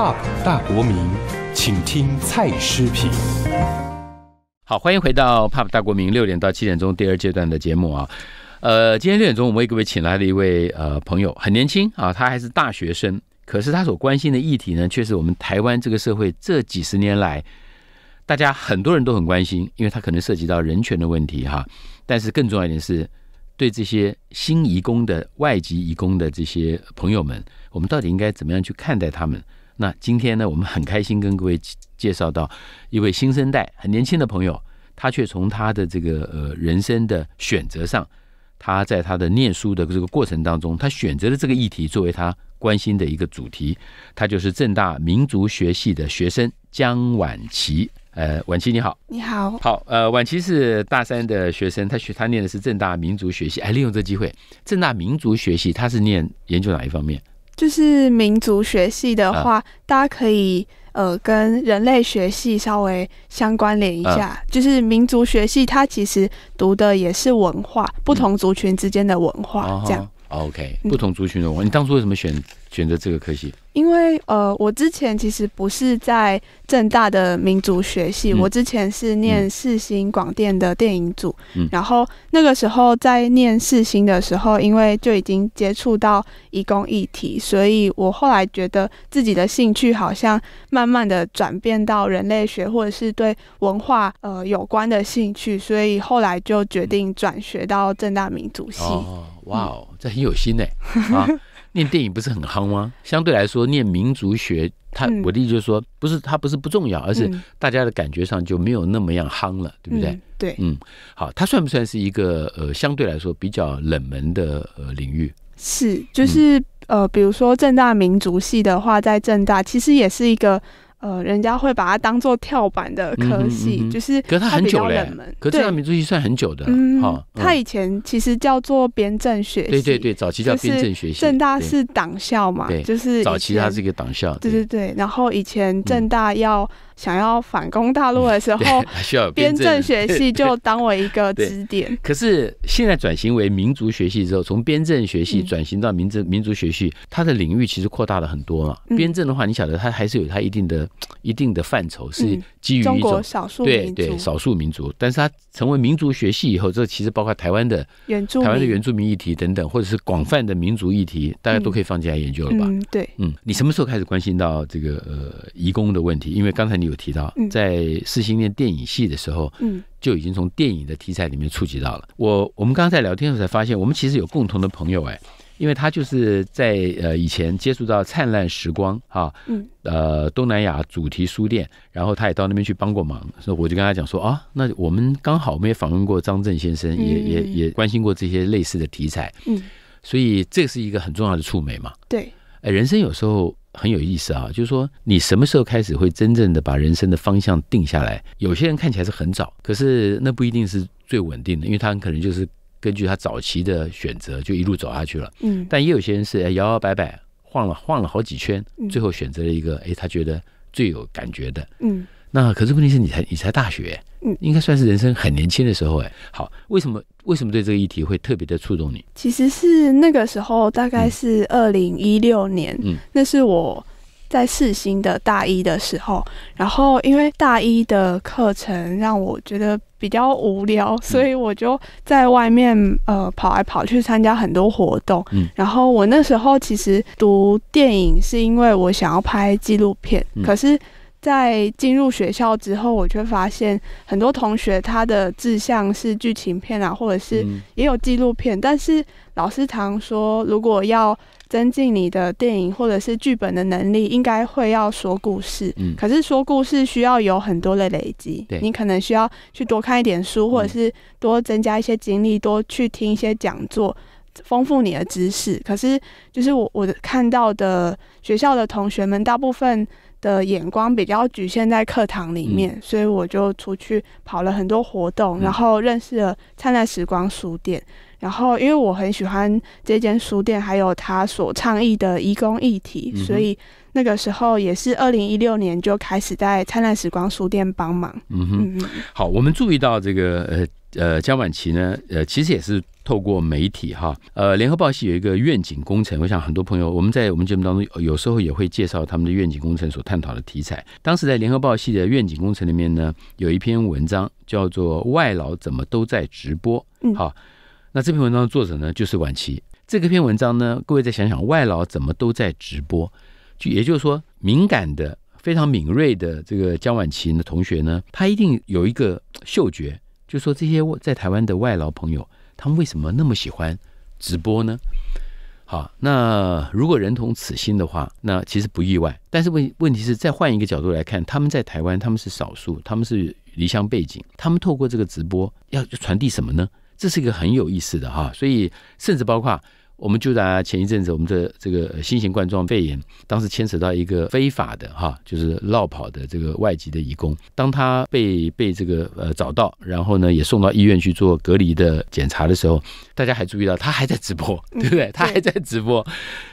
p o p 大国民，请听蔡诗平。好，欢迎回到 p o p 大国民六点到七点钟第二阶段的节目啊。呃，今天六点钟我们为各位请来了一位呃朋友，很年轻啊，他还是大学生，可是他所关心的议题呢，却是我们台湾这个社会这几十年来大家很多人都很关心，因为他可能涉及到人权的问题哈。但是更重要一点是，对这些新移工的外籍移工的这些朋友们，我们到底应该怎么样去看待他们？那今天呢，我们很开心跟各位介绍到一位新生代很年轻的朋友，他却从他的这个呃人生的选择上，他在他的念书的这个过程当中，他选择了这个议题作为他关心的一个主题，他就是正大民族学系的学生江婉琪。呃，婉琪你好，你好，好，呃，婉琪是大三的学生，他学他念的是正大民族学系。哎，利用这机会，正大民族学系他是念研究哪一方面？就是民族学系的话，大家可以呃跟人类学系稍微相关联一下。就是民族学系，它其实读的也是文化，不同族群之间的文化这样。OK，不同族群的文化，你当初为什么选？选择这个科系，因为呃，我之前其实不是在正大的民族学系，我之前是念四星广电的电影组。嗯，然后那个时候在念四星的时候，因为就已经接触到移工议题，所以我后来觉得自己的兴趣好像慢慢的转变到人类学，或者是对文化呃有关的兴趣，所以后来就决定转学到正大民族系。哦，哇，这很有心呢。念电影不是很夯吗？相对来说，念民族学，他我的意思就是说，不是他不是不重要，而是大家的感觉上就没有那么样夯了，对不对？对，嗯，好，它算不算是一个呃相对来说比较冷门的呃领域？是，就是呃，比如说正大民族系的话，在正大其实也是一个。呃，人家会把它当做跳板的科系，就是，可是它很久了，可是南民族系算很久的，哈，他以前其实叫做边政学，对对对，早期叫边政学系，政大是党校嘛，就是早期它是一个党校，对对对，然后以前正大要。想要反攻大陆的时候，需要边政学系 就当为一个支点。可是现在转型为民族学系之后，从边政学系转型到民族民族学系，它的领域其实扩大了很多嘛。边政的话，你晓得它还是有它一定的一定的范畴，是基于一种对对少数民族。但是它成为民族学系以后，这其实包括台湾的原台湾的原住民议题等等，或者是广泛的民族议题，大家都可以放进来研究了吧？嗯，对，嗯，你什么时候开始关心到这个呃，移工的问题？因为刚才你。有提到在四星念电影系的时候，嗯，就已经从电影的题材里面触及到了。我我们刚刚在聊天的时候才发现，我们其实有共同的朋友哎，因为他就是在呃以前接触到灿烂时光哈，嗯，呃东南亚主题书店，然后他也到那边去帮过忙，所以我就跟他讲说啊，那我们刚好我们也访问过张震先生，也也也关心过这些类似的题材，嗯，所以这是一个很重要的触媒嘛，对，哎，人生有时候。很有意思啊，就是说你什么时候开始会真正的把人生的方向定下来？有些人看起来是很早，可是那不一定是最稳定的，因为他很可能就是根据他早期的选择就一路走下去了。嗯，但也有些人是摇摇摆摆，晃了晃了好几圈，最后选择了一个，哎，他觉得最有感觉的。嗯，那可是问题是你才你才大学。应该算是人生很年轻的时候哎。好，为什么为什么对这个议题会特别的触动你？其实是那个时候，大概是二零一六年，嗯，那是我在四新的大一的时候。然后因为大一的课程让我觉得比较无聊，所以我就在外面呃跑来跑去参加很多活动。嗯，然后我那时候其实读电影是因为我想要拍纪录片，可是。在进入学校之后，我却发现很多同学他的志向是剧情片啊，或者是也有纪录片。但是老师常说，如果要增进你的电影或者是剧本的能力，应该会要说故事。嗯，可是说故事需要有很多的累积，你可能需要去多看一点书，或者是多增加一些经历，多去听一些讲座，丰富你的知识。可是就是我我的看到的学校的同学们，大部分。的眼光比较局限在课堂里面，所以我就出去跑了很多活动，然后认识了灿烂时光书店。然后因为我很喜欢这间书店，还有他所倡议的义工议题，所以那个时候也是二零一六年就开始在灿烂时光书店帮忙。嗯哼，好，我们注意到这个呃。呃，江晚琪呢？呃，其实也是透过媒体哈。呃，联合报系有一个愿景工程，我想很多朋友我们在我们节目当中有时候也会介绍他们的愿景工程所探讨的题材。当时在联合报系的愿景工程里面呢，有一篇文章叫做《外劳怎么都在直播》。嗯，好，那这篇文章的作者呢，就是晚琪。这个篇文章呢，各位再想想，外劳怎么都在直播？就也就是说，敏感的、非常敏锐的这个江晚琪的同学呢，他一定有一个嗅觉。就说这些在台湾的外劳朋友，他们为什么那么喜欢直播呢？好，那如果人同此心的话，那其实不意外。但是问问题是，再换一个角度来看，他们在台湾，他们是少数，他们是离乡背景，他们透过这个直播要传递什么呢？这是一个很有意思的哈。所以，甚至包括。我们就在前一阵子，我们的这个新型冠状肺炎，当时牵扯到一个非法的哈，就是绕跑的这个外籍的义工。当他被被这个呃找到，然后呢也送到医院去做隔离的检查的时候，大家还注意到他还在直播，对不对？他还在直播，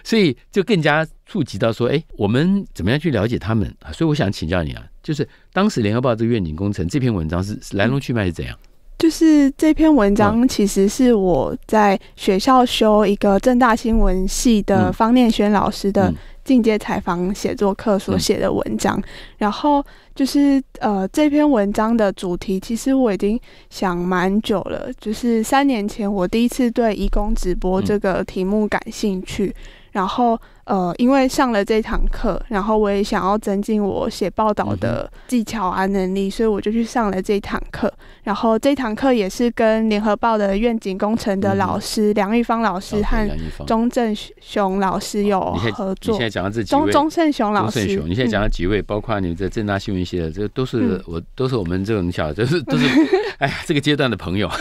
所以就更加触及到说，哎，我们怎么样去了解他们啊？所以我想请教你啊，就是当时《联合报》这个愿景工程这篇文章是来龙去脉是怎样？就是这篇文章，其实是我在学校修一个正大新闻系的方念轩老师的进阶采访写作课所写的文章。然后就是呃，这篇文章的主题，其实我已经想蛮久了。就是三年前，我第一次对义工直播这个题目感兴趣，然后。呃，因为上了这堂课，然后我也想要增进我写报道的技巧啊能力，所以我就去上了这堂课。然后这堂课也是跟联合报的愿景工程的老师梁玉芳老师和钟正雄老师有合作。你现在讲到这几位，钟钟正雄老师，你现在讲到几位，包括你们在正大新闻系的，这都是我都是我们这种，小，就是都是 哎呀，这个阶段的朋友。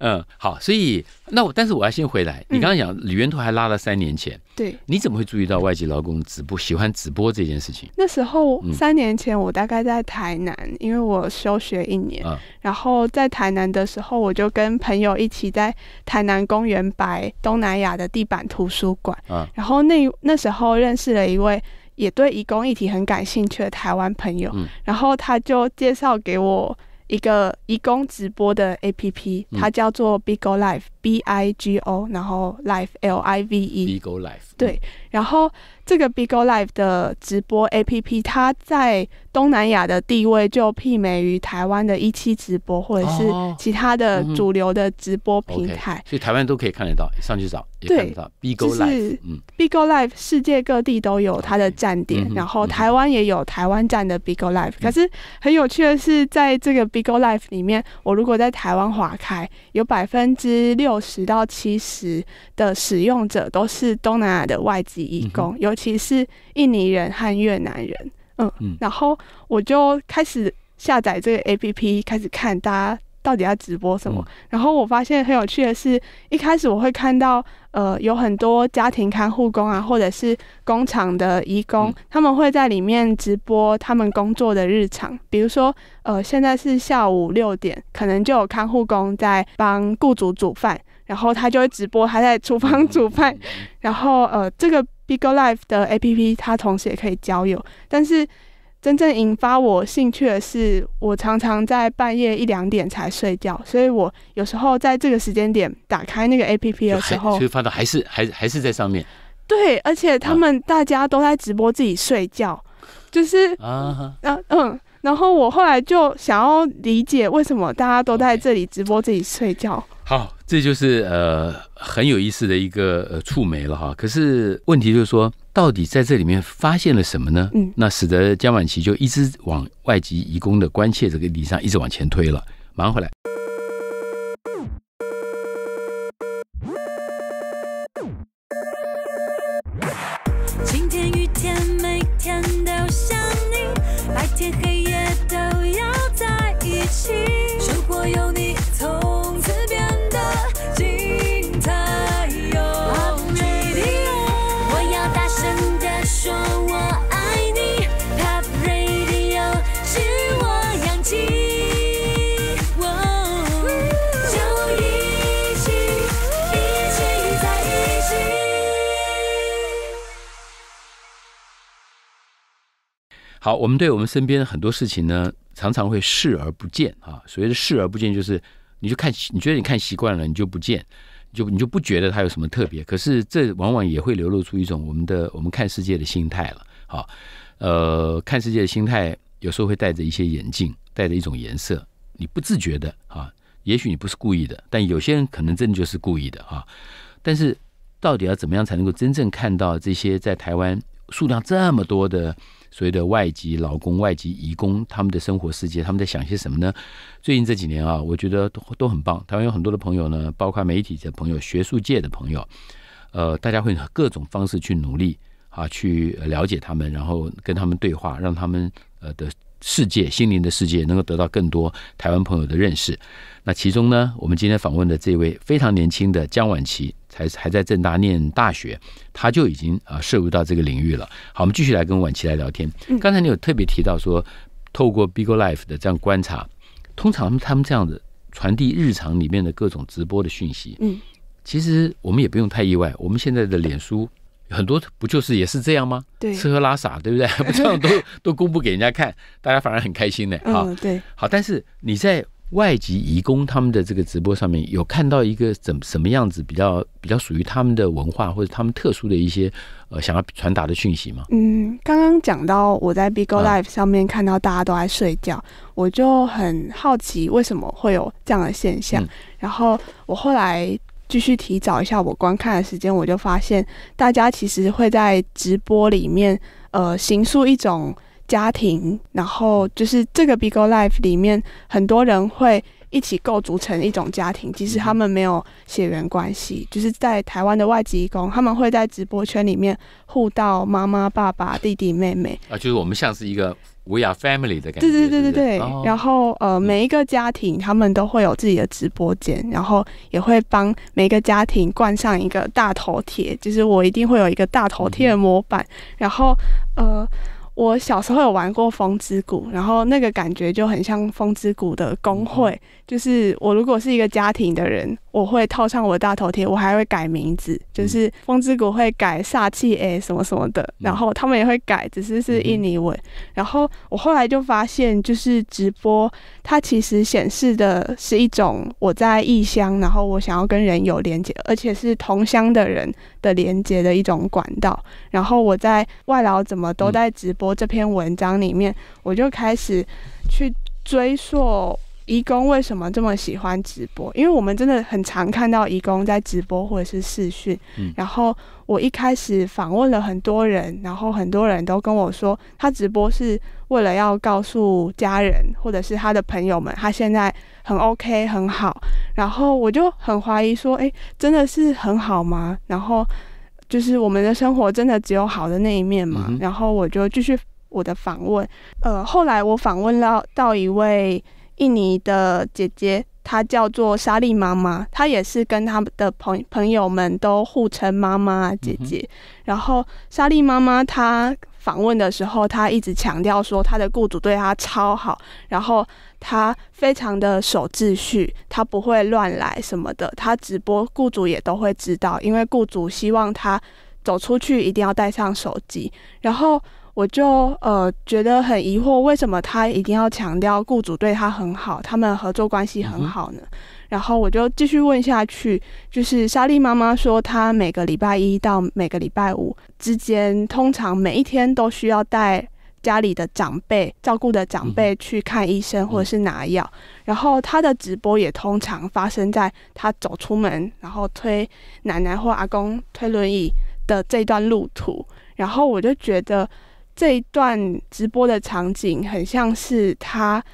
嗯，好，所以那我但是我要先回来，你刚刚讲李元头还拉了三年前。对，你怎么会注意到外籍劳工直播、喜欢直播这件事情？那时候三年前，我大概在台南，因为我休学一年。啊，然后在台南的时候，我就跟朋友一起在台南公园摆东南亚的地板图书馆。啊，然后那那时候认识了一位也对义工议题很感兴趣的台湾朋友。嗯，然后他就介绍给我一个义工直播的 APP，它叫做 Bigo l i f e B I G O，然后 l i f e L I V E。Bigo l i f e 对，然后这个 Bigo l i f e 的直播 A P P，它在东南亚的地位就媲美于台湾的一期直播或者是其他的主流的直播平台，所以台湾都可以看得到，上去找也看得到。Bigo l i f e 嗯，Bigo l i f e 世界各地都有它的站点，然后台湾也有台湾站的 Bigo l i f e 可是很有趣的是，在这个 Bigo l i f e 里面，我如果在台湾划开，有百分之六。六十到七十的使用者都是东南亚的外籍义工，尤其是印尼人和越南人。嗯，然后我就开始下载这个 APP，开始看大家。到底要直播什么？然后我发现很有趣的是，一开始我会看到，呃，有很多家庭看护工啊，或者是工厂的义工，他们会在里面直播他们工作的日常。比如说，呃，现在是下午六点，可能就有看护工在帮雇主煮饭，然后他就会直播他在厨房煮饭。然后，呃，这个 Big Life 的 A P P，它同时也可以交友，但是。真正引发我兴趣的是，我常常在半夜一两点才睡觉，所以我有时候在这个时间点打开那个 APP 的时候，就发到还是还还是在上面。对，而且他们大家都在直播自己睡觉，就是啊，嗯嗯。然后我后来就想要理解为什么大家都在这里直播这里睡觉。好，这就是呃很有意思的一个呃触媒了哈。可是问题就是说，到底在这里面发现了什么呢？嗯，那使得江晚琪就一直往外籍移工的关切这个底上一直往前推了。马上回来。好，我们对我们身边很多事情呢，常常会视而不见啊。所谓的视而不见，就是你就看，你觉得你看习惯了，你就不见，你就你就不觉得它有什么特别。可是这往往也会流露出一种我们的我们看世界的心态了。好，呃，看世界的心态有时候会带着一些眼镜，带着一种颜色，你不自觉的啊。也许你不是故意的，但有些人可能真的就是故意的啊。但是到底要怎么样才能够真正看到这些在台湾数量这么多的？所谓的外籍劳工、外籍移工，他们的生活世界，他们在想些什么呢？最近这几年啊，我觉得都都很棒。台湾有很多的朋友呢，包括媒体的朋友、学术界的朋友，呃，大家会各种方式去努力啊，去了解他们，然后跟他们对话，让他们呃的世界、心灵的世界能够得到更多台湾朋友的认识。那其中呢，我们今天访问的这位非常年轻的江婉琪。才还在正大念大学，他就已经啊涉入到这个领域了。好，我们继续来跟晚琪来聊天。刚才你有特别提到说，透过 Big Life 的这样观察，通常他们这样的传递日常里面的各种直播的讯息，嗯，其实我们也不用太意外。我们现在的脸书很多不就是也是这样吗？对，吃喝拉撒，对不对？不这样都都公布给人家看，大家反而很开心呢。啊，对，好，但是你在。外籍移工他们的这个直播上面有看到一个怎什么样子比较比较属于他们的文化或者他们特殊的一些呃想要传达的讯息吗？嗯，刚刚讲到我在 Big Life 上面看到大家都在睡觉，我就很好奇为什么会有这样的现象。然后我后来继续提早一下我观看的时间，我就发现大家其实会在直播里面呃行出一种。家庭，然后就是这个 Bigo Life 里面很多人会一起构组成一种家庭，即使他们没有血缘关系。就是在台湾的外籍工，他们会在直播圈里面互道妈妈、爸爸、弟弟、妹妹啊，就是我们像是一个 We are family 的感觉。对对对对对。然后呃，每一个家庭他们都会有自己的直播间，然后也会帮每个家庭冠上一个大头贴，就是我一定会有一个大头贴的模板，然后呃。我小时候有玩过《风之谷》，然后那个感觉就很像《风之谷》的工会。就是我如果是一个家庭的人，我会套上我大头贴，我还会改名字，就是风之谷会改煞气诶什么什么的，然后他们也会改，只是是印尼文。然后我后来就发现，就是直播它其实显示的是一种我在异乡，然后我想要跟人有连接，而且是同乡的人的连接的一种管道。然后我在外劳怎么都在直播这篇文章里面，我就开始去追溯。义工为什么这么喜欢直播？因为我们真的很常看到义工在直播或者是视讯。嗯，然后我一开始访问了很多人，然后很多人都跟我说，他直播是为了要告诉家人或者是他的朋友们，他现在很 OK 很好。然后我就很怀疑说，哎，真的是很好吗？然后就是我们的生活真的只有好的那一面吗？然后我就继续我的访问。呃，后来我访问到到一位。印尼的姐姐，她叫做莎莉妈妈，她也是跟她的朋朋友们都互称妈妈、姐姐。然后莎莉妈妈她访问的时候，她一直强调说她的雇主对她超好，然后她非常的守秩序，她不会乱来什么的。她直播，雇主也都会知道，因为雇主希望她走出去一定要带上手机，然后。我就呃觉得很疑惑，为什么他一定要强调雇主对他很好，他们合作关系很好呢？然后我就继续问下去，就是莎莉妈妈说，她每个礼拜一到每个礼拜五之间，通常每一天都需要带家里的长辈、照顾的长辈去看医生或者是拿药。然后她的直播也通常发生在她走出门，然后推奶奶或阿公推轮椅的这段路途。然后我就觉得。这一段直播的场景很像是他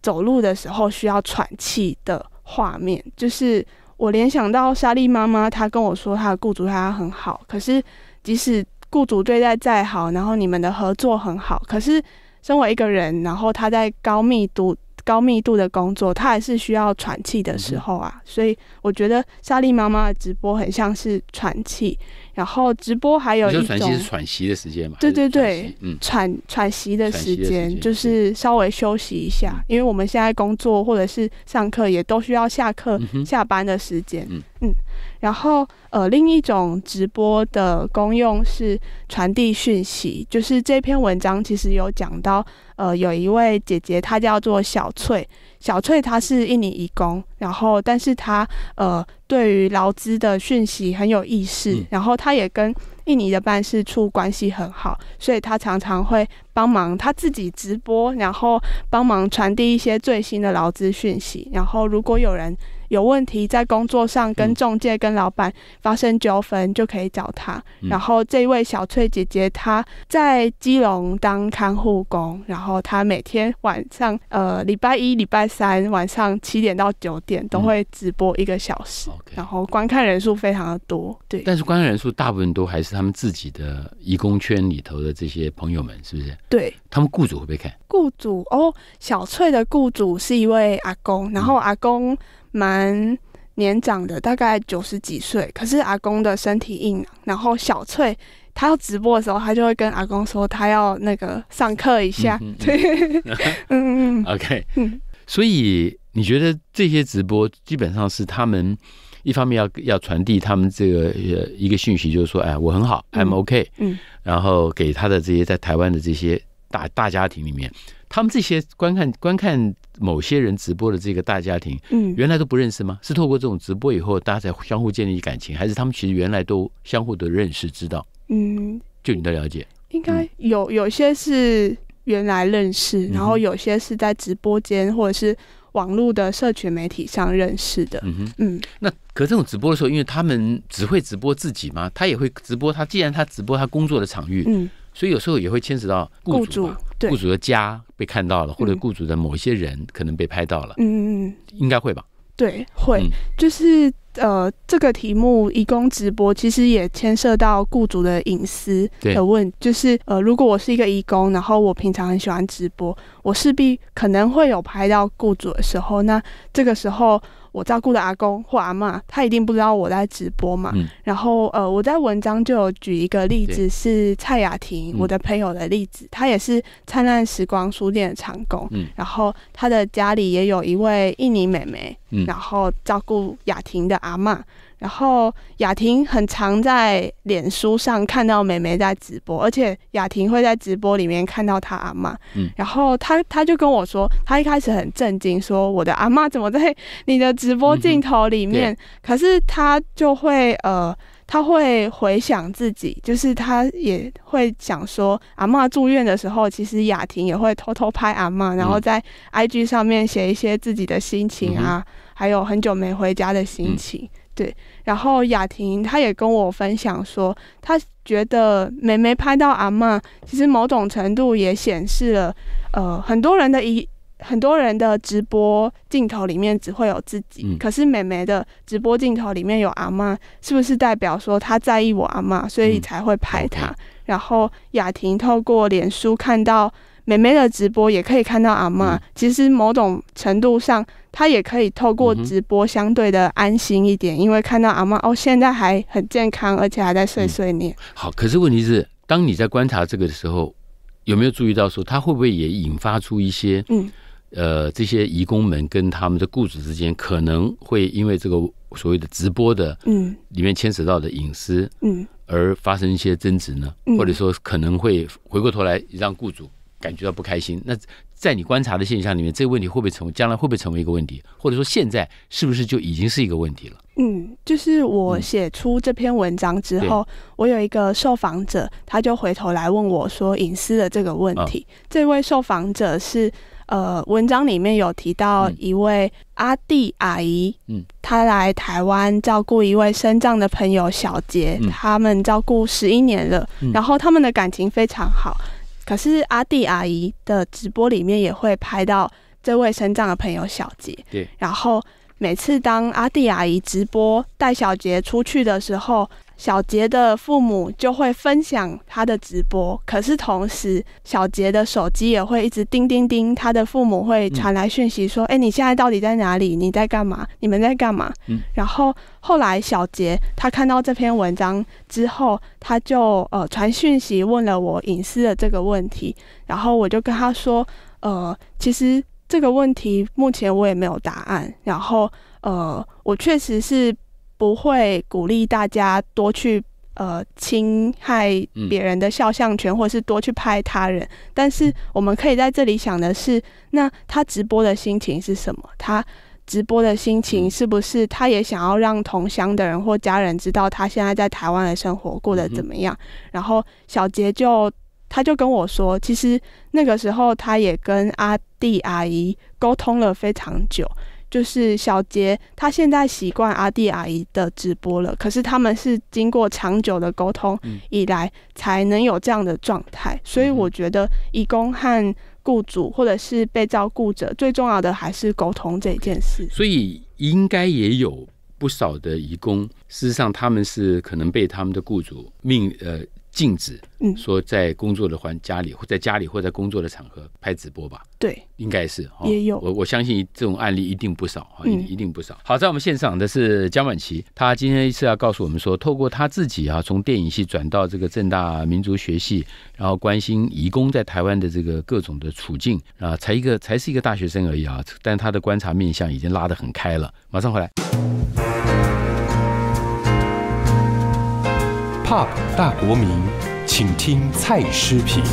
走路的时候需要喘气的画面，就是我联想到莎莉妈妈，她跟我说她的雇主她很好，可是即使雇主对待再好，然后你们的合作很好，可是身为一个人，然后他在高密度高密度的工作，他还是需要喘气的时候啊，所以我觉得莎莉妈妈的直播很像是喘气。然后直播还有一种喘息的喘息的时间嘛，对对对，嗯，喘喘息的时间就是稍微休息一下，因为我们现在工作或者是上课也都需要下课下班的时间，嗯嗯。然后呃，另一种直播的功用是传递讯息，就是这篇文章其实有讲到，呃，有一位姐姐，她叫做小翠。小翠她是印尼义工，然后但是她呃对于劳资的讯息很有意识，然后她也跟印尼的办事处关系很好，所以她常常会帮忙，她自己直播，然后帮忙传递一些最新的劳资讯息，然后如果有人。有问题在工作上跟中介、跟老板发生纠纷，就可以找他。然后这位小翠姐姐她在基隆当看护工，然后她每天晚上呃礼拜一、礼拜三晚上七点到九点都会直播一个小时，然后观看人数非常的多。对，但是观看人数大部分都还是他们自己的义工圈里头的这些朋友们，是不是？对，他们雇主会不会看？雇主哦，小翠的雇主是一位阿公，然后阿公。蛮年长的，大概九十几岁，可是阿公的身体硬朗。然后小翠她要直播的时候，她就会跟阿公说她要那个上课一下。对，嗯嗯，OK，嗯。所以你觉得这些直播基本上是他们一方面要要传递他们这个呃一个讯息，就是说，哎，我很好，I'm OK。嗯。然后给他的这些在台湾的这些大大家庭里面。他们这些观看观看某些人直播的这个大家庭，嗯，原来都不认识吗？是透过这种直播以后，大家才相互建立感情，还是他们其实原来都相互的认识知道？嗯，就你的了解，应该有有些是原来认识，然后有些是在直播间或者是网络的社群媒体上认识的。嗯嗯。那可这种直播的时候，因为他们只会直播自己嘛，他也会直播，他既然他直播他工作的场域，嗯。所以有时候也会牵扯到雇主、雇主的家被看到了，或者雇主的某一些人可能被拍到了。嗯嗯，应该会吧？对，会就是呃，这个题目义工直播其实也牵涉到雇主的隐私的问，就是呃，如果我是一个义工，然后我平常很喜欢直播，我势必可能会有拍到雇主的时候，那这个时候。我照顾的阿公或阿妈，他一定不知道我在直播嘛。然后，呃，我在文章就有举一个例子，是蔡雅婷我的朋友的例子，她也是灿烂时光书店的长工。然后她的家里也有一位印尼妹妹，然后照顾雅婷的阿妈。然后雅婷很常在脸书上看到美美在直播，而且雅婷会在直播里面看到她阿妈。嗯，然后她她就跟我说，她一开始很震惊，说我的阿妈怎么在你的直播镜头里面？可是她就会呃，她会回想自己，就是她也会想说，阿妈住院的时候，其实雅婷也会偷偷拍阿妈，然后在 IG 上面写一些自己的心情啊，还有很久没回家的心情。对，然后雅婷她也跟我分享说，她觉得美眉拍到阿妈，其实某种程度也显示了，呃，很多人的一很多人的直播镜头里面只会有自己，可是美眉的直播镜头里面有阿妈，是不是代表说她在意我阿妈，所以才会拍她？然后雅婷透过脸书看到。妹妹的直播也可以看到阿妈，其实某种程度上，她也可以透过直播相对的安心一点，因为看到阿妈哦，现在还很健康，而且还在碎碎念。好，可是问题是，当你在观察这个的时候，有没有注意到说，他会不会也引发出一些嗯呃，这些移工们跟他们的雇主之间可能会因为这个所谓的直播的嗯里面牵涉到的隐私嗯而发生一些争执呢？或者说可能会回过头来让雇主。感觉到不开心，那在你观察的现象里面，这个问题会不会成为将来会不会成为一个问题，或者说现在是不是就已经是一个问题了？嗯，就是我写出这篇文章之后，我有一个受访者，他就回头来问我说隐私的这个问题。这位受访者是呃，文章里面有提到一位阿弟阿姨，嗯，他来台湾照顾一位身障的朋友小杰，他们照顾十一年了，然后他们的感情非常好。可是阿弟阿姨的直播里面也会拍到这位生长的朋友小杰，对，然后每次当阿弟阿姨直播带小杰出去的时候。小杰的父母就会分享他的直播，可是同时小杰的手机也会一直叮叮叮，他的父母会传来讯息说：“哎，你现在到底在哪里？你在干嘛？你们在干嘛？”嗯。然后后来小杰他看到这篇文章之后，他就呃传讯息问了我隐私的这个问题，然后我就跟他说：“呃，其实这个问题目前我也没有答案。然后呃，我确实是。”不会鼓励大家多去呃侵害别人的肖像权，或者是多去拍他人。但是我们可以在这里想的是，那他直播的心情是什么？他直播的心情是不是他也想要让同乡的人或家人知道他现在在台湾的生活过得怎么样？然后小杰就他就跟我说，其实那个时候他也跟阿弟阿姨沟通了非常久。就是小杰，他现在习惯阿弟阿姨的直播了。可是他们是经过长久的沟通以来，才能有这样的状态。所以我觉得，义工和雇主或者是被照顾者，最重要的还是沟通这一件事。所以应该也有不少的义工，事实上他们是可能被他们的雇主命呃。禁止，嗯，说在工作的环家里或在家里或在工作的场合拍直播吧。对，应该是也有。我我相信这种案例一定不少啊，一定不少。好，在我们现场的是江婉琪，他今天一次要告诉我们说，透过他自己啊，从电影系转到这个正大民族学系，然后关心义工在台湾的这个各种的处境啊，才一个才是一个大学生而已啊，但他的观察面相已经拉得很开了。马上回来。Pop 大国民，请听蔡诗萍。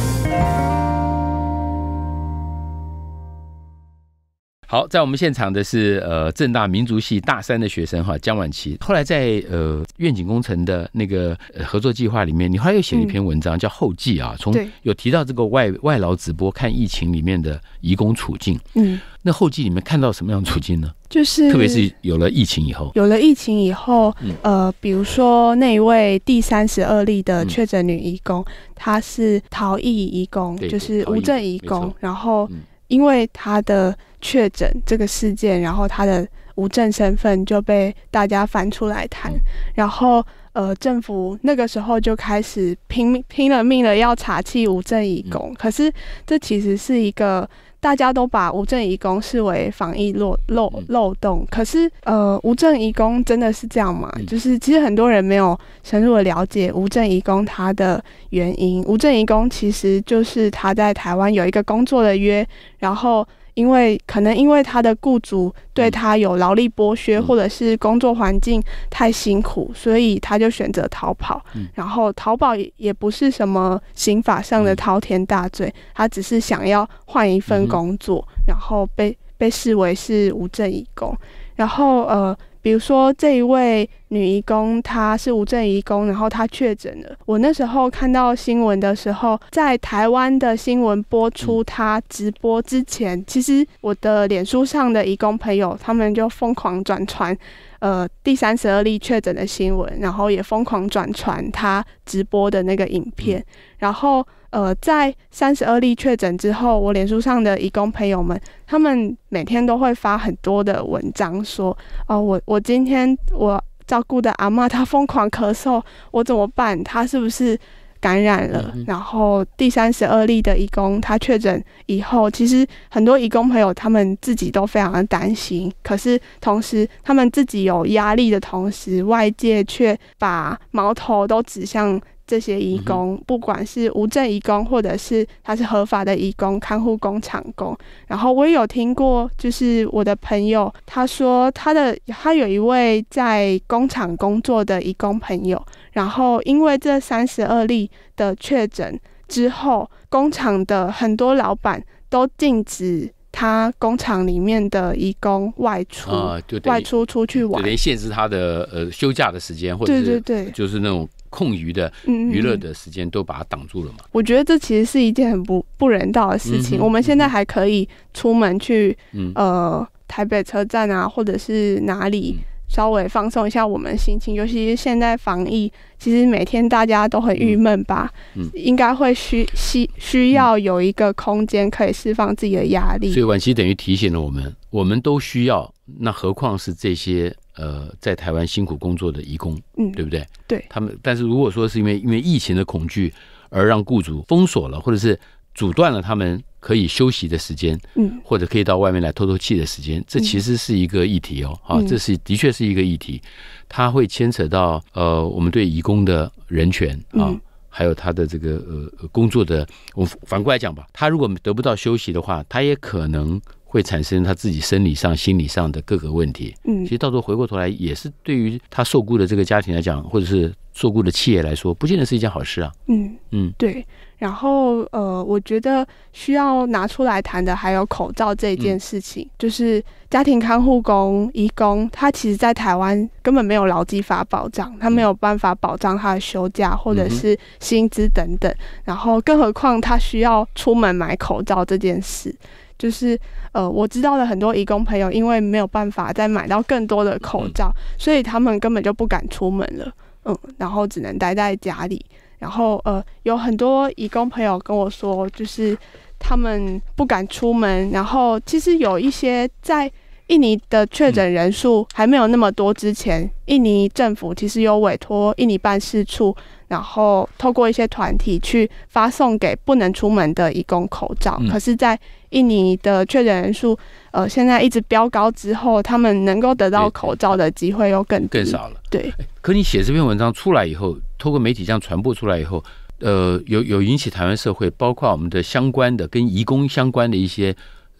好，在我们现场的是呃，正大民族系大三的学生哈，江婉琪。后来在呃愿景工程的那个合作计划里面，你来又写了一篇文章叫《后记》啊，从有提到这个外外劳直播看疫情里面的移工处境。嗯，那后记里面看到什么样的处境呢？就是特别是有了疫情以后，有了疫情以后，呃，比如说那一位第三十二例的确诊女移工，她是逃逸移工，就是无证移工，然后。因为他的确诊这个事件，然后他的无证身份就被大家翻出来谈，然后呃，政府那个时候就开始拼拼了命的要查起无证义工，可是这其实是一个。大家都把无证移工视为防疫漏漏漏洞，可是呃，无证移工真的是这样吗？就是其实很多人没有深入的了解无证移工它的原因。无证移工其实就是他在台湾有一个工作的约，然后。因为可能因为他的雇主对他有劳力剥削，或者是工作环境太辛苦，所以他就选择逃跑。然后逃跑也也不是什么刑法上的滔天大罪，他只是想要换一份工作，然后被被视为是无证以工。然后呃。比如说这一位女义工，她是无证义工，然后她确诊了。我那时候看到新闻的时候，在台湾的新闻播出她直播之前，其实我的脸书上的义工朋友，他们就疯狂转传。呃，第三十二例确诊的新闻，然后也疯狂转传他直播的那个影片，然后呃，在三十二例确诊之后，我脸书上的义工朋友们，他们每天都会发很多的文章，说，哦，我我今天我照顾的阿妈她疯狂咳嗽，我怎么办？她是不是？感染了，然后第三十二例的义工他确诊以后，其实很多义工朋友他们自己都非常的担心，可是同时他们自己有压力的同时，外界却把矛头都指向。这些义工，不管是无证义工，或者是他是合法的义工、看护工、厂工，然后我也有听过，就是我的朋友，他说他的他有一位在工厂工作的义工朋友，然后因为这三十二例的确诊之后，工厂的很多老板都禁止他工厂里面的义工外出啊，外出出去玩，连限制他的呃休假的时间，或者对对对，就是那种。空余的娱乐的时间都把它挡住了嘛？我觉得这其实是一件很不不人道的事情。我们现在还可以出门去，呃，台北车站啊，或者是哪里稍微放松一下我们心情。尤其是现在防疫，其实每天大家都很郁闷吧？嗯，应该会需需需要有一个空间可以释放自己的压力。所以，晚期等于提醒了我们，我们都需要。那何况是这些呃，在台湾辛苦工作的义工，嗯，对不对？对，他们。但是如果说是因为因为疫情的恐惧，而让雇主封锁了，或者是阻断了他们可以休息的时间，嗯，或者可以到外面来透透气的时间，这其实是一个议题哦，啊，这是的确是一个议题，它会牵扯到呃，我们对义工的人权啊，还有他的这个呃工作的。我反过来讲吧，他如果得不到休息的话，他也可能。会产生他自己生理上、心理上的各个问题。嗯，其实到时候回过头来，也是对于他受雇的这个家庭来讲，或者是受雇的企业来说，不见得是一件好事啊。嗯嗯，对。然后呃，我觉得需要拿出来谈的还有口罩这件事情，就是家庭看护工、义工，他其实，在台湾根本没有劳基法保障，他没有办法保障他的休假或者是薪资等等。然后，更何况他需要出门买口罩这件事。就是呃，我知道了很多义工朋友，因为没有办法再买到更多的口罩，所以他们根本就不敢出门了，嗯，然后只能待在家里。然后呃，有很多义工朋友跟我说，就是他们不敢出门，然后其实有一些在。印尼的确诊人数还没有那么多之前，印尼政府其实有委托印尼办事处，然后透过一些团体去发送给不能出门的义工口罩。可是，在印尼的确诊人数呃现在一直飙高之后，他们能够得到口罩的机会又更更少了。对。可你写这篇文章出来以后，透过媒体这样传播出来以后，呃，有有引起台湾社会，包括我们的相关的跟移工相关的一些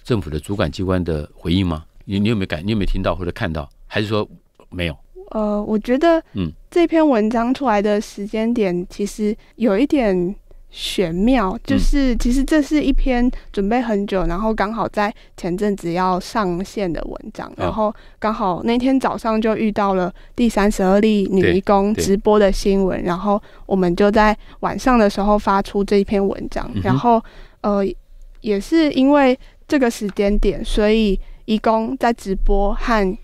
政府的主管机关的回应吗？你你有没有感？你有没有听到或者看到？还是说没有？呃，我觉得，嗯，这篇文章出来的时间点其实有一点玄妙，就是其实这是一篇准备很久，然后刚好在前阵子要上线的文章，然后刚好那天早上就遇到了第三十二例女工直播的新闻，然后我们就在晚上的时候发出这一篇文章，然后呃，也是因为这个时间点，所以。义工在直播和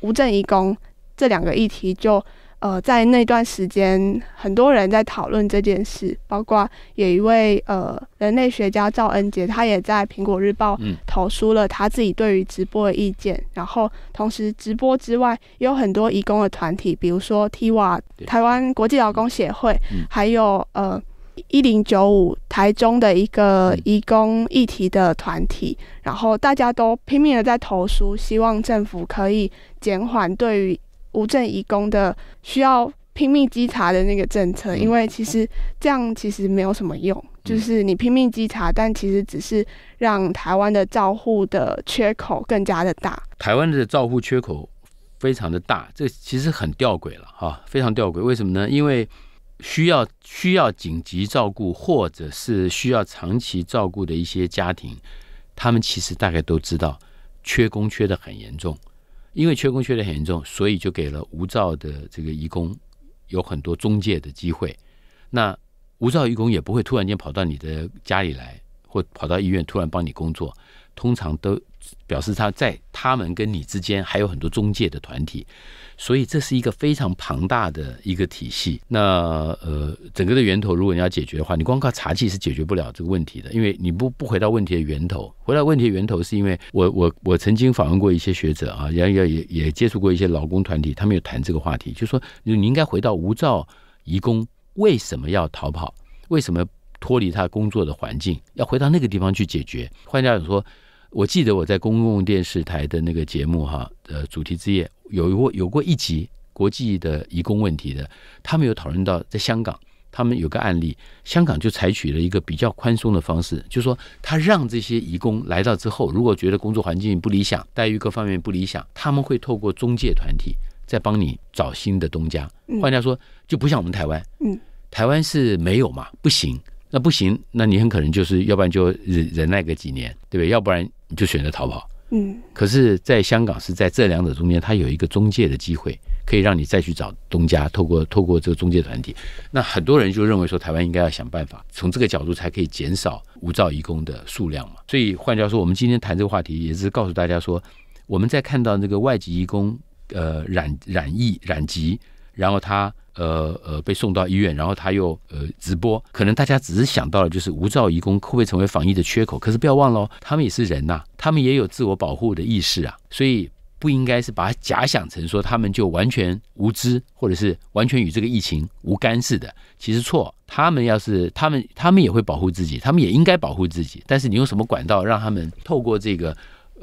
无证义工这两个议题，就呃在那段时间，很多人在讨论这件事，包括有一位呃人类学家赵恩杰，他也在《苹果日报》嗯，投书了他自己对于直播的意见。然后，同时直播之外，也有很多义工的团体，比如说 TVA 台湾国际劳工协会，还有呃。一零九五台中的一个移工议题的团体，然后大家都拼命的在投诉，希望政府可以减缓对于无证移工的需要拼命稽查的那个政策，因为其实这样其实没有什么用，就是你拼命稽查，但其实只是让台湾的照护的缺口更加的大。台湾的照护缺口非常的大，这其实很吊诡了哈，非常吊诡。为什么呢？因为需要需要紧急照顾或者是需要长期照顾的一些家庭，他们其实大概都知道缺工缺的很严重，因为缺工缺的很严重，所以就给了无照的这个义工有很多中介的机会。那无照义工也不会突然间跑到你的家里来，或跑到医院突然帮你工作。通常都表示他在他们跟你之间还有很多中介的团体，所以这是一个非常庞大的一个体系。那呃，整个的源头，如果你要解决的话，你光靠查器是解决不了这个问题的，因为你不不回到问题的源头。回到问题的源头是因为我我我曾经访问过一些学者啊，也也也也接触过一些劳工团体，他们有谈这个话题，就说你应该回到无照移工为什么要逃跑，为什么脱离他工作的环境，要回到那个地方去解决。换句话说。我记得我在公共电视台的那个节目哈，呃，主题之夜有一过有过一集国际的移工问题的，他们有讨论到在香港，他们有个案例，香港就采取了一个比较宽松的方式，就是说他让这些移工来到之后，如果觉得工作环境不理想，待遇各方面不理想，他们会透过中介团体再帮你找新的东家。换句话说，就不像我们台湾，嗯，台湾是没有嘛，不行，那不行，那你很可能就是要不然就忍忍耐个几年，对不对？要不然。你就选择逃跑，嗯，可是，在香港是在这两者中间，它有一个中介的机会，可以让你再去找东家，透过透过这个中介团体。那很多人就认为说，台湾应该要想办法，从这个角度才可以减少无照移工的数量嘛。所以换句话说，我们今天谈这个话题，也是告诉大家说，我们在看到那个外籍移工，呃，染染疫染疾，然后他。呃呃，被送到医院，然后他又呃直播，可能大家只是想到了，就是无照义工会不会成为防疫的缺口？可是不要忘了，他们也是人呐，他们也有自我保护的意识啊，所以不应该是把假想成说他们就完全无知，或者是完全与这个疫情无干事的。其实错，他们要是他们他们也会保护自己，他们也应该保护自己。但是你用什么管道让他们透过这个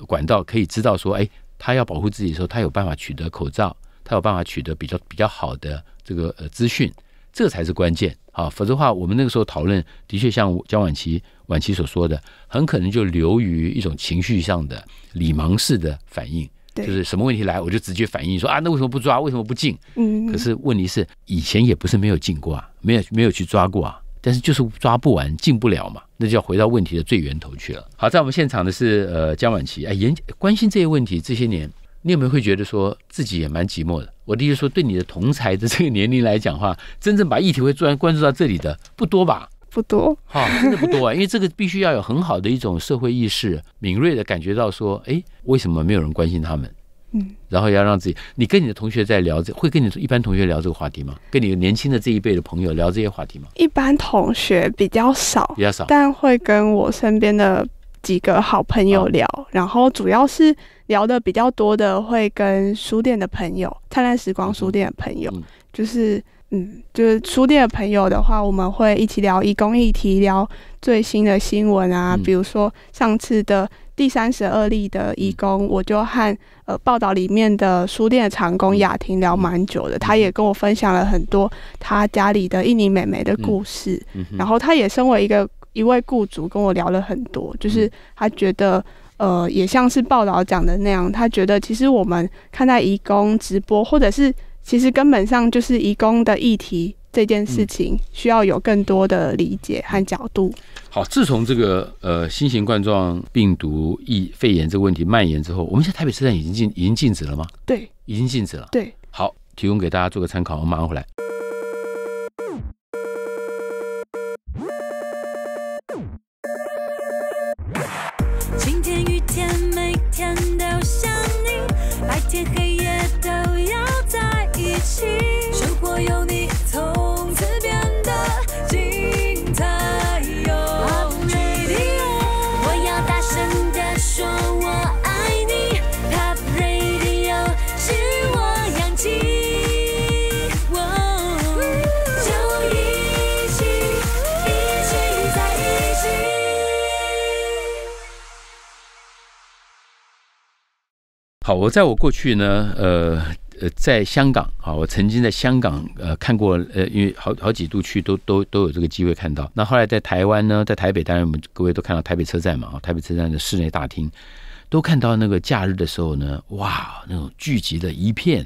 管道可以知道说，哎，他要保护自己的时候，他有办法取得口罩。他有办法取得比较比较好的这个呃资讯，这才是关键啊！否则的话，我们那个时候讨论，的确像江晚琪晚琪所说的，很可能就流于一种情绪上的礼盲式的反应，就是什么问题来我就直接反应说啊，那为什么不抓？为什么不进？嗯，可是问题是以前也不是没有进过啊，没有没有去抓过啊，但是就是抓不完，进不了嘛，那就要回到问题的最源头去了。好，在我们现场的是呃江晚琪，哎，严关心这些问题这些年。你有没有会觉得说自己也蛮寂寞的？我的意思说，对你的同才的这个年龄来讲话，真正把议题会专关注到这里的不多吧？不多，哈，真的不多啊。因为这个必须要有很好的一种社会意识，敏锐的感觉到说，哎，为什么没有人关心他们？嗯，然后要让自己，你跟你的同学在聊这，会跟你一般同学聊这个话题吗？跟你年轻的这一辈的朋友聊这些话题吗？一般同学比较少，比较少，但会跟我身边的几个好朋友聊，然后主要是。聊的比较多的会跟书店的朋友，灿烂时光书店的朋友，就是嗯，就是书店的朋友的话，我们会一起聊义工议题，聊最新的新闻啊，比如说上次的第三十二例的义工，我就和呃报道里面的书店的长工雅婷聊蛮久的，她也跟我分享了很多她家里的印尼妹妹的故事，然后她也身为一个一位雇主跟我聊了很多，就是她觉得。呃，也像是报道讲的那样，他觉得其实我们看待义工直播，或者是其实根本上就是义工的议题这件事情，需要有更多的理解和角度。好，自从这个呃新型冠状病毒疫肺炎这个问题蔓延之后，我们现在台北车站已经禁已经禁止了吗？对，已经禁止了。对，好，提供给大家做个参考，我马上回来。好，我在我过去呢，呃呃，在香港，啊，我曾经在香港，呃，看过，呃，因为好好几度去，都都都有这个机会看到。那后来在台湾呢，在台北，当然我们各位都看到台北车站嘛，台北车站的室内大厅，都看到那个假日的时候呢，哇，那种聚集的一片，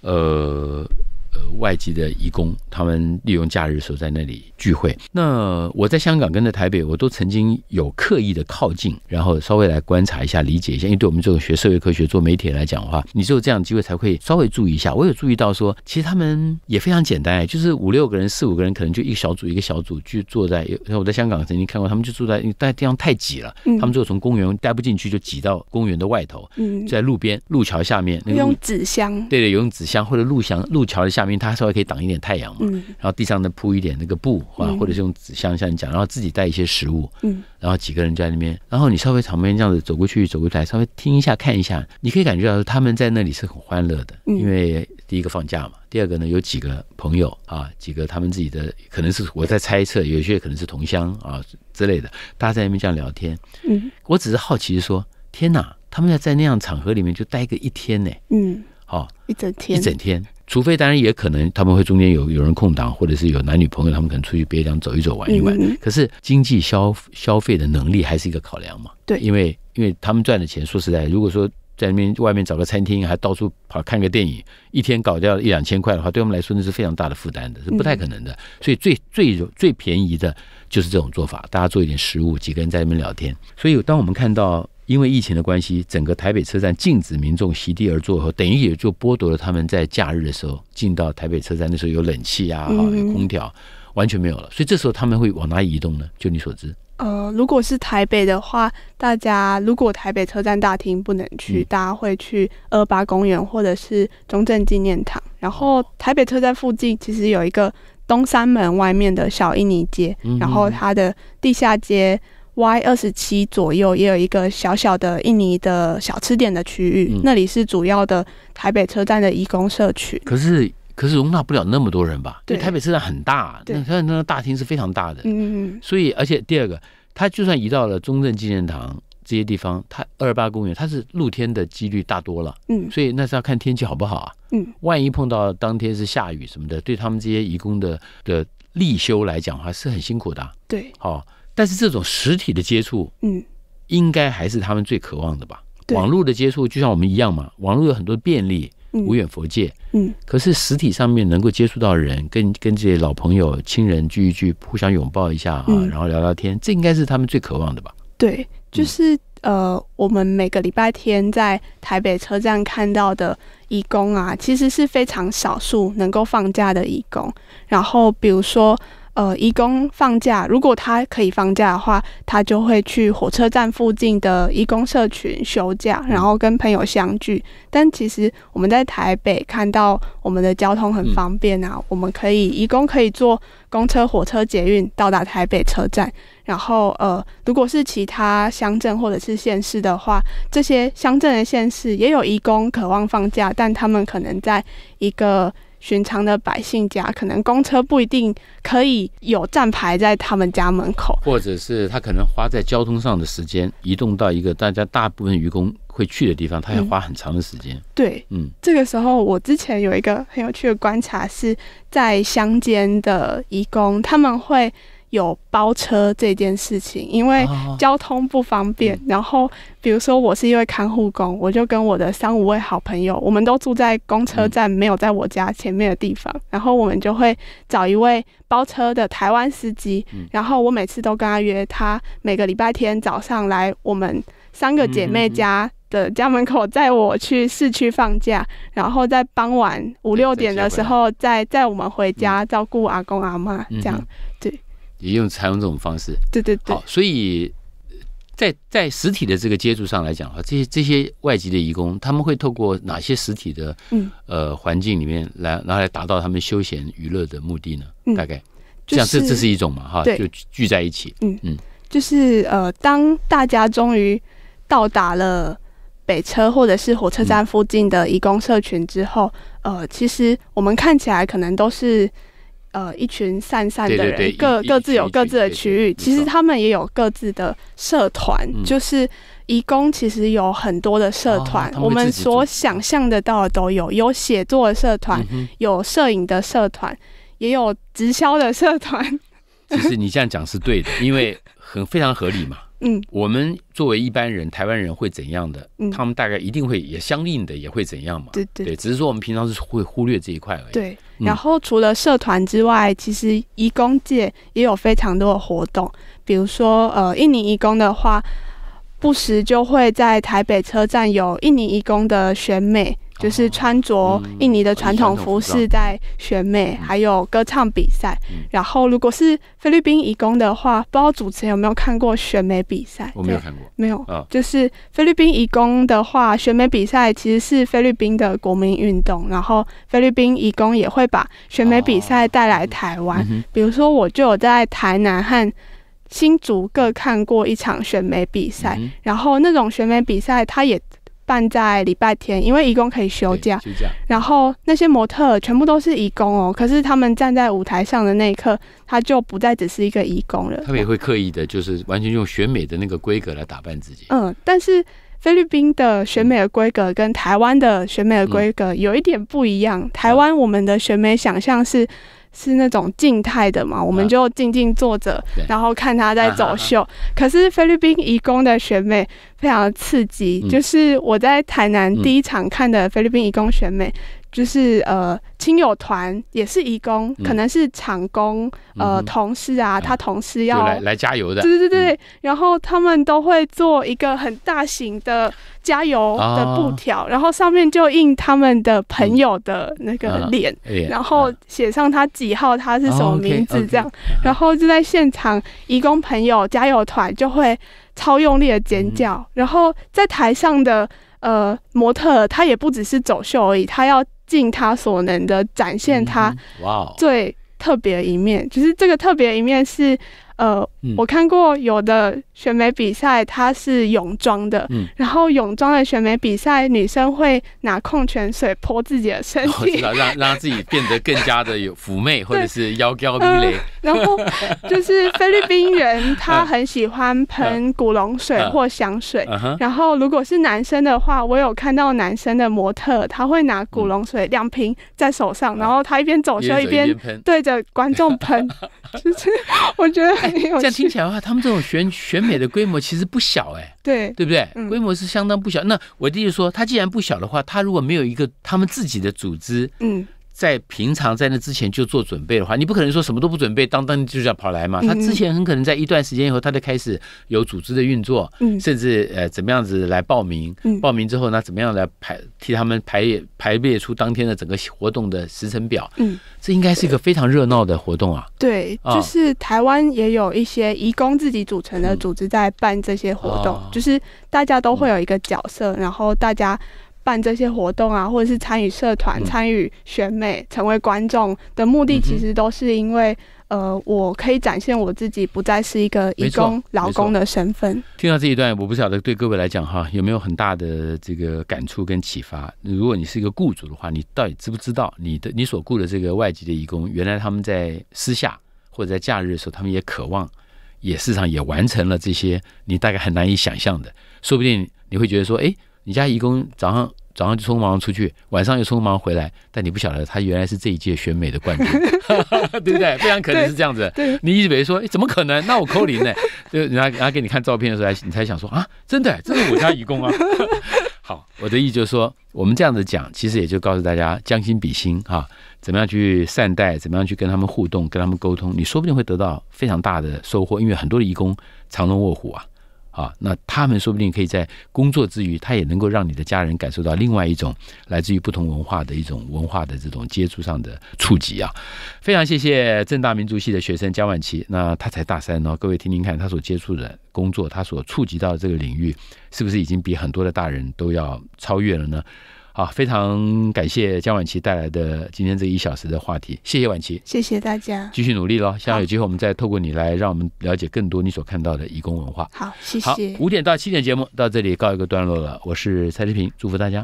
呃。呃，外籍的义工，他们利用假日时候在那里聚会。那我在香港跟在台北，我都曾经有刻意的靠近，然后稍微来观察一下，理解一下。因为对我们这种学社会科学、做媒体来讲的话，你只有这样的机会才会稍微注意一下。我有注意到说，其实他们也非常简单，就是五六个人、四五个人，可能就一个小组一个小组去坐在。那我在香港曾经看过，他们就坐在因为待地方太挤了，他们就从公园待不进去，就挤到公园的外头，嗯、在路边、路桥下面，用纸箱。对对，用纸箱或者路箱路桥的下。旁边他稍微可以挡一点太阳嘛，然后地上呢铺一点那个布啊，或者是用纸箱像你讲，然后自己带一些食物，嗯，然后几个人在那边，然后你稍微旁边这样子走过去走过来，稍微听一下看一下，你可以感觉到他们在那里是很欢乐的，因为第一个放假嘛，第二个呢有几个朋友啊，几个他们自己的，可能是我在猜测，有些可能是同乡啊之类的，大家在那边这样聊天，嗯，我只是好奇说，天哪，他们要在那样场合里面就待个一天呢？嗯，好，一整天，一整天。除非当然也可能他们会中间有有人空档，或者是有男女朋友，他们可能出去别方走一走玩一玩。可是经济消消费的能力还是一个考量嘛。对，因为因为他们赚的钱，说实在，如果说在那边外面找个餐厅，还到处跑看个电影，一天搞掉一两千块的话，对他们来说那是非常大的负担的，是不太可能的。所以最最最便宜的就是这种做法，大家做一点食物，几个人在那边聊天。所以当我们看到。因为疫情的关系，整个台北车站禁止民众席地而坐后，等于也就剥夺了他们在假日的时候进到台北车站。那时候有冷气啊，有空调，完全没有了。所以这时候他们会往哪里移动呢？就你所知，呃，如果是台北的话，大家如果台北车站大厅不能去，大家会去二八公园或者是中正纪念堂。然后台北车站附近其实有一个东山门外面的小印尼街，然后它的地下街。Y 二十七左右也有一个小小的印尼的小吃店的区域，那里是主要的台北车站的义工社区。可是，可是容纳不了那么多人吧？对，台北车站很大，那它那个大厅是非常大的。嗯嗯。所以，而且第二个，它就算移到了中正纪念堂这些地方，它二八公园它是露天的几率大多了。嗯。所以那是要看天气好不好啊。嗯。万一碰到当天是下雨什么的，对他们这些义工的的立休来讲，还是很辛苦的。对，好。但是这种实体的接触，嗯，应该还是他们最渴望的吧？网络的接触就像我们一样嘛，网络有很多便利，无远佛界，嗯。可是实体上面能够接触到人，跟跟这些老朋友、亲人聚一聚，互相拥抱一下啊，然后聊聊天，这应该是他们最渴望的吧？对，就是呃，我们每个礼拜天在台北车站看到的义工啊，其实是非常少数能够放假的义工。然后比如说。呃，义工放假，如果他可以放假的话，他就会去火车站附近的义工社群休假，然后跟朋友相聚。但其实我们在台北看到，我们的交通很方便啊，我们可以义工可以坐公车、火车、捷运到达台北车站。然后，呃，如果是其他乡镇或者是县市的话，这些乡镇的县市也有义工渴望放假，但他们可能在一个。寻常的百姓家，可能公车不一定可以有站牌在他们家门口，或者是他可能花在交通上的时间，移动到一个大家大部分渔工会去的地方，他要花很长的时间。对，嗯，这个时候我之前有一个很有趣的观察，是在乡间的移工，他们会。有包车这件事情，因为交通不方便。然后，比如说我是一位看护工，我就跟我的三五位好朋友，我们都住在公车站，没有在我家前面的地方。然后我们就会找一位包车的台湾司机。然后我每次都跟他约，他每个礼拜天早上来我们三个姐妹家的家门口，载我去市区放假。然后在傍晚五六点的时候，再载我们回家照顾阿公阿妈，这样。也用采用这种方式，对对对。好，所以在在实体的这个接触上来讲的话，这些这些外籍的移工，他们会透过哪些实体的呃环境里面来，然后来达到他们休闲娱乐的目的呢？大概，这样这这是一种嘛哈，就聚在一起。嗯嗯，就是呃，当大家终于到达了北车或者是火车站附近的移工社群之后，呃，其实我们看起来可能都是。呃，一群散散的人，各各自有各自的区域。其实他们也有各自的社团，就是义工其实有很多的社团，我们所想象得到的都有，有写作的社团，有摄影的社团，也有直销的社团。其实你这样讲是对的，因为很非常合理嘛。嗯，我们作为一般人，台湾人会怎样的？他们大概一定会也相应的也会怎样嘛？对对，只是说我们平常是会忽略这一块而已。对，然后除了社团之外，其实义工界也有非常多的活动，比如说呃，印尼义工的话，不时就会在台北车站有印尼义工的选美。就是穿着印尼的传统服饰在选美，还有歌唱比赛。然后，如果是菲律宾义工的话，不知道主持人有没有看过选美比赛？我没有看过，没有。就是菲律宾义工的话，选美比赛其实是菲律宾的国民运动。然后，菲律宾义工也会把选美比赛带来台湾。比如说，我就有在台南和新竹各看过一场选美比赛。然后，那种选美比赛，它也。办在礼拜天，因为义工可以休假。然后那些模特全部都是义工哦，可是他们站在舞台上的那一刻，他就不再只是一个义工了。他们也会刻意的，就是完全用选美的那个规格来打扮自己。嗯，但是菲律宾的选美的规格跟台湾的选美的规格有一点不一样。台湾我们的选美想象是。是那种静态的嘛，我们就静静坐着，然后看他在走秀。可是菲律宾移工的选美非常刺激，就是我在台南第一场看的菲律宾移工选美。就是呃亲友团也是移工，可能是厂工呃同事啊，他同事要来来加油的，对对对对，然后他们都会做一个很大型的加油的布条，然后上面就印他们的朋友的那个脸，然后写上他几号，他是什么名字这样，然后就在现场移工朋友加油团就会超用力的尖叫，然后在台上的呃模特他也不只是走秀而已，他要。尽他所能的展现他最特别一面，就是这个特别一面是，呃，我看过有的选美比赛，他是泳装的，然后泳装的选美比赛，女生会拿矿泉水泼自己的身体，让让自己变得更加的有 妩媚或者是妖娇迷离。然后就是菲律宾人，他很喜欢喷古龙水或香水。然后如果是男生的话，我有看到男生的模特，他会拿古龙水两瓶在手上，然后他一边走秀一边对着观众喷。就是我觉得很有这样听起来的话，他们这种选选美的规模其实不小哎，对对不对？规模是相当不小。那我弟弟说，他既然不小的话，他如果没有一个他们自己的组织，嗯。在平常在那之前就做准备的话，你不可能说什么都不准备，当当就叫跑来嘛。他之前很可能在一段时间以后，他就开始有组织的运作，嗯，甚至呃怎么样子来报名，报名之后呢，怎么样来排替他们排排列出当天的整个活动的时程表，嗯，这应该是一个非常热闹的活动啊。对，就是台湾也有一些义工自己组成的组织在办这些活动，就是大家都会有一个角色，然后大家。办这些活动啊，或者是参与社团、参与选美、成为观众的目的，其实都是因为，呃，我可以展现我自己不再是一个义工、劳工的身份。听到这一段，我不晓得对各位来讲哈，有没有很大的这个感触跟启发？如果你是一个雇主的话，你到底知不知道你的你所雇的这个外籍的义工，原来他们在私下或者在假日的时候，他们也渴望，也市场也完成了这些你大概很难以想象的。说不定你会觉得说，哎。你家义工早上早上就匆忙出去，晚上又匆忙回来，但你不晓得他原来是这一届选美的冠军，对不对？非常可能是这样子。你一直以为说，哎，怎么可能？那我扣零呢？就人家人家给你看照片的时候，你才想说啊，真的，这是我家义工啊。好，我的意就是说，我们这样子讲，其实也就告诉大家，将心比心啊，怎么样去善待，怎么样去跟他们互动，跟他们沟通，你说不定会得到非常大的收获，因为很多的义工藏龙卧虎啊。啊，那他们说不定可以在工作之余，他也能够让你的家人感受到另外一种来自于不同文化的一种文化的这种接触上的触及啊！非常谢谢正大民族系的学生江万琪，那他才大三呢，各位听听看他所接触的工作，他所触及到的这个领域，是不是已经比很多的大人都要超越了呢？好，非常感谢江婉琪带来的今天这一小时的话题，谢谢婉琪，谢谢大家，继续努力喽，希望有机会我们再透过你来，让我们了解更多你所看到的义工文化。好，谢谢。好，五点到七点节目到这里告一个段落了，我是蔡志平，祝福大家。